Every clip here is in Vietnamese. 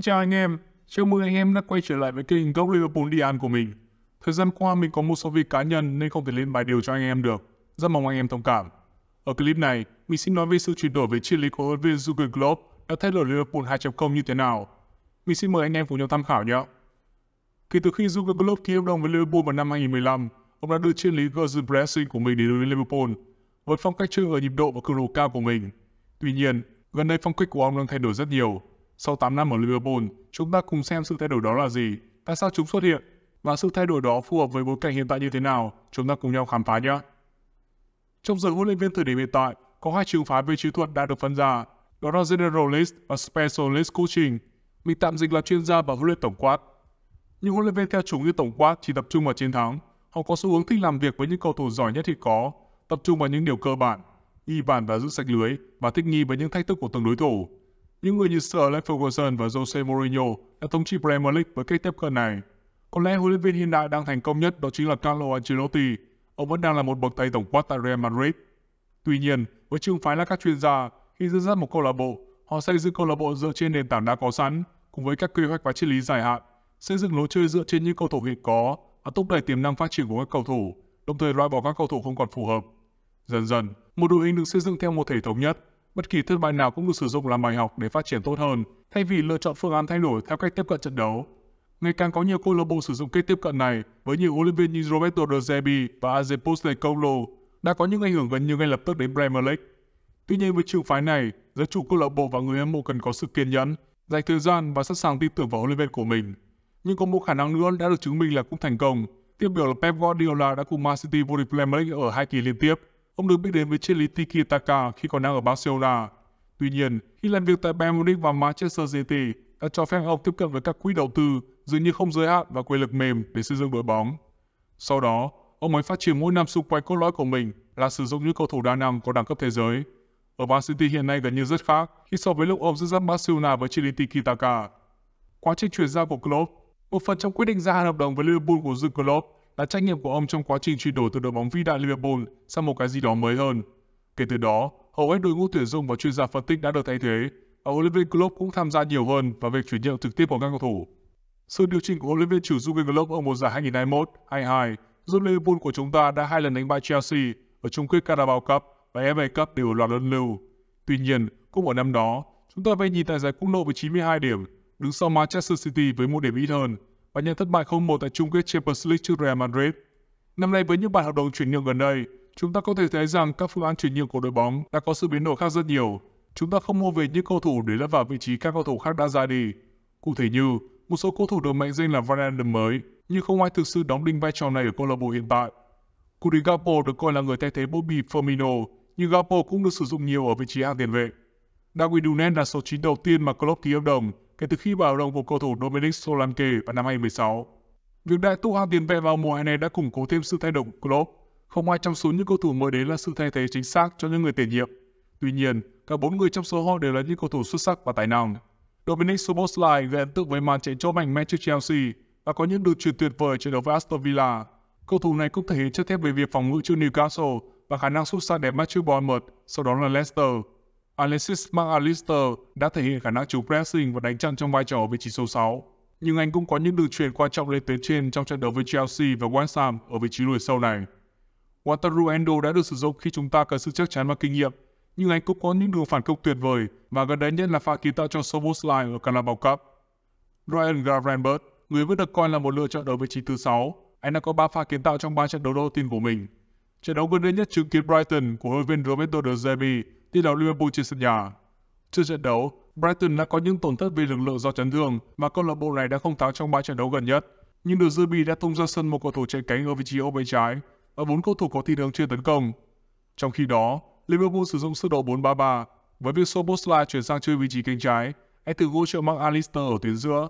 Xin chào anh em, chào mừng anh em đã quay trở lại với kênh gốc Liverpool đi của mình. Thời gian qua mình có một số việc cá nhân nên không thể lên bài điều cho anh em được, rất mong anh em thông cảm. Ở clip này, mình xin nói về sự chuyển đổi về chiến lý của huấn viên Jurgen Klopp đã thay đổi Liverpool 2.0 như thế nào. Mình xin mời anh em cùng nhau tham khảo nhé. Kể từ khi Jurgen Klopp ký hợp đồng với Liverpool vào năm 2015, ông đã đưa chiến lý Gerson Pressing của mình đến với Liverpool, với phong cách chơi ở nhịp độ và cường độ cao của mình. Tuy nhiên, gần đây phong cách của ông đang thay đổi rất nhiều sau 8 năm ở Liverpool, chúng ta cùng xem sự thay đổi đó là gì, tại sao chúng xuất hiện và sự thay đổi đó phù hợp với bối cảnh hiện tại như thế nào, chúng ta cùng nhau khám phá nhé. Trong giờ huấn luyện viên thời điểm hiện tại, có hai trường phái về chiến thuật đã được phân ra, đó là Generalist và Specialist Coaching, mình tạm dịch là chuyên gia và huấn luyện tổng quát. Những huấn luyện viên theo chủ nghĩa tổng quát chỉ tập trung vào chiến thắng, họ có xu hướng thích làm việc với những cầu thủ giỏi nhất thì có, tập trung vào những điều cơ bản, ghi bàn và giữ sạch lưới và thích nghi với những thách thức của từng đối thủ. Những người như Sir Alex Ferguson và Jose Mourinho đã thống trị Premier League với cách tiếp cận này. Có lẽ huấn luyện viên hiện đại đang thành công nhất đó chính là Carlo Ancelotti. Ông vẫn đang là một bậc thầy tổng quát tại Real Madrid. Tuy nhiên, với trường phái là các chuyên gia, khi dẫn dắt một câu lạc bộ, họ xây dựng câu lạc bộ dựa trên nền tảng đã có sẵn, cùng với các kế hoạch và triết lý dài hạn, xây dựng lối chơi dựa trên những cầu thủ hiện có và thúc đẩy tiềm năng phát triển của các cầu thủ, đồng thời loại bỏ các cầu thủ không còn phù hợp. Dần dần, một đội hình được xây dựng theo một thể thống nhất, Bất kỳ thất bại nào cũng được sử dụng làm bài học để phát triển tốt hơn, thay vì lựa chọn phương án thay đổi theo cách tiếp cận trận đấu. Ngày càng có nhiều câu lạc bộ sử dụng cách tiếp cận này với nhiều huấn luyện viên như Roberto De Zerbi và Jose Postecoglou đã có những ảnh hưởng gần như ngay lập tức đến Premier League. Tuy nhiên với trường phái này, giới chủ câu lạc bộ và người hâm mộ cần có sự kiên nhẫn, dành thời gian và sẵn sàng tin tưởng vào huấn luyện viên của mình. Nhưng có một khả năng nữa đã được chứng minh là cũng thành công. Tiêu biểu là Pep Guardiola đã cùng Man City vô địch Premier League ở hai kỳ liên tiếp Ông được biết đến với triết lý Tiki Taka khi còn đang ở Barcelona. Tuy nhiên, khi làm việc tại Bayern Munich và Manchester City đã cho phép ông tiếp cận với các quỹ đầu tư dường như không giới hạn và quyền lực mềm để xây dựng đội bóng. Sau đó, ông mới phát triển mỗi năm xung quanh cốt lõi của mình là sử dụng những cầu thủ đa năng có đẳng cấp thế giới. Ở Man City hiện nay gần như rất khác khi so với lúc ông dẫn dắt Barcelona với triết lý Tiki Taka. Quá trình chuyển giao của Klopp, một phần trong quyết định gia hạn hợp đồng với Liverpool của Jurgen Klopp là trách nhiệm của ông trong quá trình chuyển đổi từ đội bóng vĩ đại Liverpool sang một cái gì đó mới hơn. Kể từ đó, hầu hết đội ngũ tuyển dụng và chuyên gia phân tích đã được thay thế, và huấn luyện Klopp cũng tham gia nhiều hơn vào việc chuyển nhượng trực tiếp của các cầu thủ. Sự điều chỉnh của huấn luyện viên chủ Jurgen Klopp ở mùa giải 2021-22 giúp Liverpool của chúng ta đã hai lần đánh bại Chelsea ở chung kết Carabao Cup và FA Cup đều loạt luân lưu. Tuy nhiên, cũng ở năm đó, chúng ta phải nhìn tại giải quốc nội với 92 điểm, đứng sau Manchester City với một điểm ít hơn và nhận thất bại 0-1 tại chung kết Champions League trước Real Madrid. Năm nay với những bản hợp đồng chuyển nhượng gần đây, chúng ta có thể thấy rằng các phương án chuyển nhượng của đội bóng đã có sự biến đổi khác rất nhiều. Chúng ta không mua về những cầu thủ để lấp vào vị trí các cầu thủ khác đã ra đi. Cụ thể như, một số cầu thủ được mệnh danh là Van mới, nhưng không ai thực sự đóng đinh vai trò này ở câu lạc bộ hiện tại. Cudi Gapo được coi là người thay thế Bobby Firmino, nhưng Gapo cũng được sử dụng nhiều ở vị trí hàng tiền vệ. Darwin Nunes là số 9 đầu tiên mà Klopp ký hợp đồng kể từ khi bảo đồng của cầu thủ Dominic Solanke vào năm 2016. Việc đại tu hàng tiền vệ vào mùa hè này đã củng cố thêm sự thay đổi của Klopp. Không ai trong số những cầu thủ mới đến là sự thay thế chính xác cho những người tiền nhiệm. Tuy nhiên, cả bốn người trong số họ đều là những cầu thủ xuất sắc và tài năng. Dominic Soboslai gây ấn tượng với màn chạy chỗ mạnh mẽ trước Chelsea và có những đường truyền tuyệt vời trận đấu với Aston Villa. Cầu thủ này cũng thể hiện chất thép về việc phòng ngự trước Newcastle và khả năng xuất sắc đẹp mắt trước Bournemouth, sau đó là Leicester. Alexis McAllister đã thể hiện khả năng chống pressing và đánh chặn trong vai trò ở vị trí số 6, nhưng anh cũng có những đường truyền quan trọng lên tuyến trên trong trận đấu với Chelsea và West Ham ở vị trí lùi sâu này. Wataru Endo đã được sử dụng khi chúng ta cần sự chắc chắn và kinh nghiệm, nhưng anh cũng có những đường phản công tuyệt vời và gần đây nhất là pha kiến tạo cho Soboslai ở Carabao Cup. Ryan Gravenberg, người vẫn được coi là một lựa chọn ở vị trí thứ 6, anh đã có 3 pha kiến tạo trong 3 trận đấu đầu tiên của mình. Trận đấu gần đây nhất chứng kiến Brighton của huấn viên Roberto De Zerbi đi đạo Liverpool trên sân nhà. Trước trận đấu, Brighton đã có những tổn thất về lực lượng do chấn thương mà câu lạc bộ này đã không thắng trong bãi trận đấu gần nhất. Nhưng được Derby đã tung ra sân một cầu thủ chạy cánh ở vị trí ô bên trái và bốn cầu thủ có thi hướng chưa tấn công. Trong khi đó, Liverpool sử dụng sơ đồ 4-3-3 với việc Soboslai chuyển sang chơi vị trí cánh trái, anh từ hỗ trợ mang Alistair ở tuyến giữa.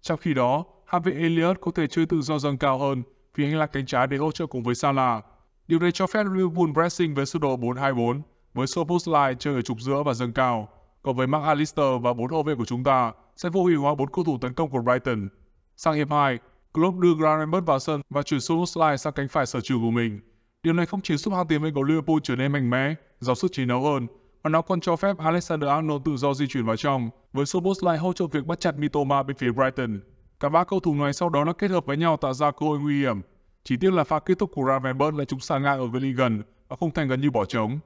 Trong khi đó, Harvey Elliott có thể chơi tự do dâng cao hơn vì anh là cánh trái để hỗ trợ cùng với Salah. Điều này cho phép Liverpool pressing với sơ đồ 4-2-4 với số Soposlai chơi ở trục giữa và dâng cao. Còn với Mark Alister và bốn hậu vệ của chúng ta sẽ vô hiệu hóa bốn cầu thủ tấn công của Brighton. Sang hiệp 2, Klopp đưa Gravenberg vào sân và chuyển số Soposlai sang cánh phải sở trường của mình. Điều này không chỉ giúp hàng tiền vệ của Liverpool trở nên mạnh mẽ, giàu sức chiến đấu hơn, mà nó còn cho phép Alexander Arnold tự do di chuyển vào trong, với số Soboslai hỗ trợ việc bắt chặt Mitoma bên phía Brighton. Cả ba cầu thủ này sau đó đã kết hợp với nhau tạo ra cơ hội nguy hiểm. Chỉ tiếc là pha kết thúc của Ravenberg lại trúng xa ngang ở với gần và không thành gần như bỏ trống.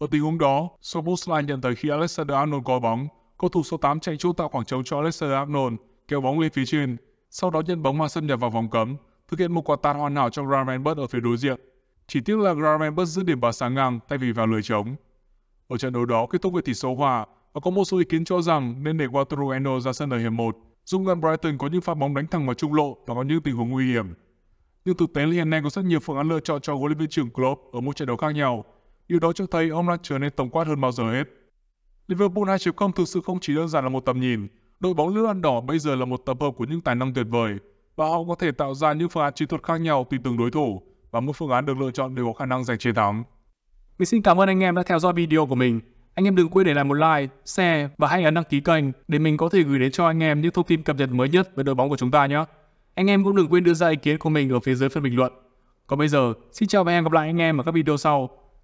Ở tình huống đó, Sobosla nhận thấy khi Alexander Arnold có bóng, cầu thủ số 8 chạy chỗ tạo khoảng trống cho Alexander Arnold, kéo bóng lên phía trên, sau đó nhận bóng mà xâm nhập vào vòng cấm, thực hiện một quả tạt hoàn hảo cho Gravenberg ở phía đối diện. Chỉ tiếc là Gravenberg giữ điểm bá sáng ngang thay vì vào lưới trống. Ở trận đấu đó kết thúc với tỷ số hòa và có một số ý kiến cho rằng nên để Quattro Eno ra sân ở hiệp 1, giúp ngăn Brighton có những pha bóng đánh thẳng vào trung lộ và có những tình huống nguy hiểm. Nhưng thực tế là hiện nay có rất nhiều phương án lựa chọn cho huấn luyện viên trưởng Klopp ở một trận đấu khác nhau Điều đó cho thấy ông đang trở nên tổng quát hơn bao giờ hết. Liverpool 2 chấm công thực sự không chỉ đơn giản là một tầm nhìn. Đội bóng lưỡng ăn đỏ bây giờ là một tập hợp của những tài năng tuyệt vời và họ có thể tạo ra những phương án chiến thuật khác nhau tùy từng đối thủ và mỗi phương án được lựa chọn đều có khả năng giành chiến thắng. Mình xin cảm ơn anh em đã theo dõi video của mình. Anh em đừng quên để lại một like, share và hãy ấn đăng ký kênh để mình có thể gửi đến cho anh em những thông tin cập nhật mới nhất về đội bóng của chúng ta nhé. Anh em cũng đừng quên đưa ra ý kiến của mình ở phía dưới phần bình luận. Còn bây giờ, xin chào và hẹn gặp lại anh em ở các video sau.